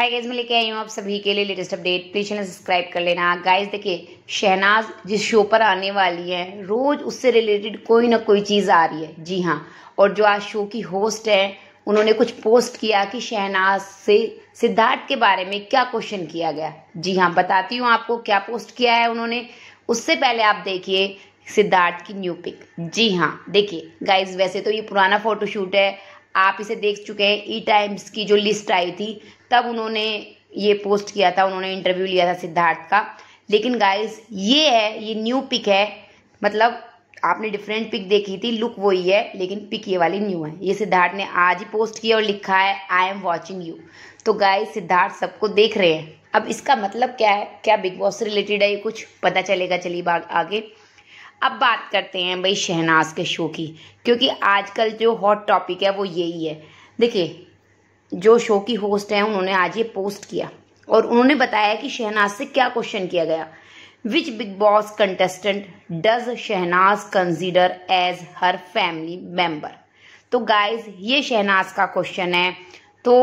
hi guys मैं लेके आई हूँ आप सभी के लिए latest update please channel subscribe कर लेना गाइज देखिए शहनाज जिस शो पर आने वाली है रोज उससे रिलेटेड कोई ना कोई चीज़ आ रही है जी हाँ और जो आज शो की होस्ट है उन्होंने कुछ पोस्ट किया कि शहनाज से सिद्धार्थ के बारे में क्या क्वेश्चन किया गया जी हाँ बताती हूँ आपको क्या पोस्ट किया है उन्होंने उससे पहले आप देखिए सिद्धार्थ की न्यू पिक जी हाँ देखिए गाइज वैसे तो ये पुराना फोटोशूट है आप इसे देख चुके हैं ई e टाइम्स की जो लिस्ट आई थी तब उन्होंने ये पोस्ट किया था उन्होंने इंटरव्यू लिया था सिद्धार्थ का लेकिन गाइस ये है ये न्यू पिक है मतलब आपने डिफरेंट पिक देखी थी लुक वही है लेकिन पिक ये वाली न्यू है ये सिद्धार्थ ने आज ही पोस्ट किया और लिखा है आई एम वॉचिंग यू तो गाइस सिद्धार्थ सबको देख रहे हैं अब इसका मतलब क्या है क्या बिग बॉस से रिलेटेड है ये कुछ पता चलेगा चलिए आगे अब बात करते हैं भाई शहनाज के शो की क्योंकि आजकल जो हॉट टॉपिक है वो यही है देखिए जो शो की होस्ट हैं उन्होंने आज ये पोस्ट किया और उन्होंने बताया कि शहनाज से क्या क्वेश्चन किया गया which Bigg Boss contestant does Shehnaaz consider as her family member तो गाइज ये शहनाज का क्वेश्चन है तो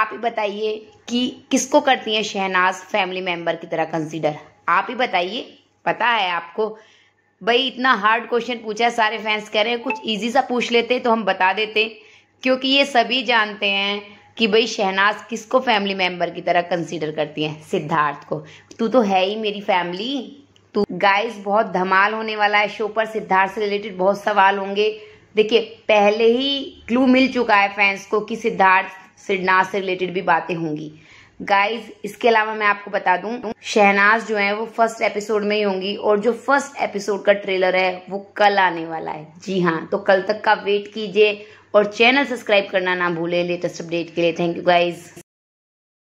आप ही बताइए कि किसको करती है शहनाज फैमिली मेंबर की तरह कंसिडर आप ही बताइए पता है आपको भाई इतना हार्ड क्वेश्चन पूछा है सारे फैंस कह रहे हैं कुछ इजी सा पूछ लेते तो हम बता देते क्योंकि ये सभी जानते हैं कि भाई शहनाज किसको फैमिली मेंबर की तरह कंसिडर करती है सिद्धार्थ को तू तो है ही मेरी फैमिली तू गाइस बहुत धमाल होने वाला है शो पर सिद्धार्थ से रिलेटेड बहुत सवाल होंगे देखिए पहले ही क्लू मिल चुका है फैंस को कि सिद्धार्थ सिद्धनाथ से रिलेटेड भी बातें होंगी गाइज इसके अलावा मैं आपको बता दूं शहनाज जो है वो फर्स्ट एपिसोड में ही होंगी और जो फर्स्ट एपिसोड का ट्रेलर है वो कल आने वाला है जी हाँ तो कल तक का वेट कीजिए और चैनल सब्सक्राइब करना ना भूले लेटेस्ट अपडेट के लिए थैंक यू गाइज